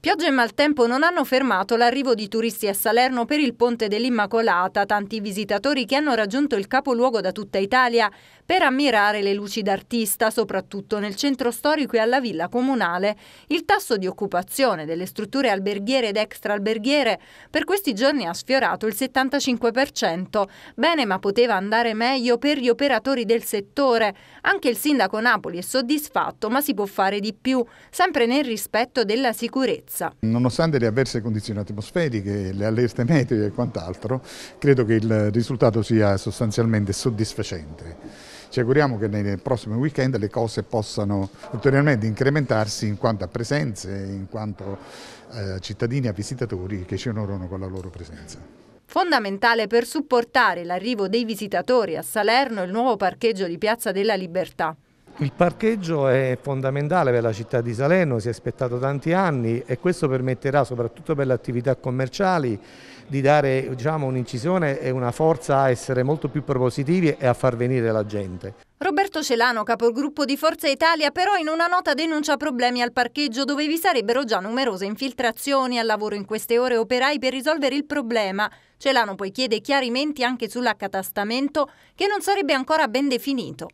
Pioggia e maltempo non hanno fermato l'arrivo di turisti a Salerno per il Ponte dell'Immacolata, tanti visitatori che hanno raggiunto il capoluogo da tutta Italia per ammirare le luci d'artista, soprattutto nel centro storico e alla villa comunale. Il tasso di occupazione delle strutture alberghiere ed extraalberghiere per questi giorni ha sfiorato il 75%. Bene, ma poteva andare meglio per gli operatori del settore. Anche il sindaco Napoli è soddisfatto, ma si può fare di più, sempre nel rispetto della sicurezza sicurezza. Nonostante le avverse condizioni atmosferiche, le allerte meteo e quant'altro, credo che il risultato sia sostanzialmente soddisfacente. Ci auguriamo che nei prossimi weekend le cose possano ulteriormente incrementarsi in quanto a presenze, in quanto eh, cittadini e visitatori che ci onorano con la loro presenza. Fondamentale per supportare l'arrivo dei visitatori a Salerno il nuovo parcheggio di Piazza della Libertà. Il parcheggio è fondamentale per la città di Salerno, si è aspettato tanti anni e questo permetterà soprattutto per le attività commerciali di dare diciamo, un'incisione e una forza a essere molto più propositivi e a far venire la gente. Roberto Celano, capogruppo di Forza Italia, però in una nota denuncia problemi al parcheggio dove vi sarebbero già numerose infiltrazioni al lavoro in queste ore operai per risolvere il problema. Celano poi chiede chiarimenti anche sull'accatastamento che non sarebbe ancora ben definito.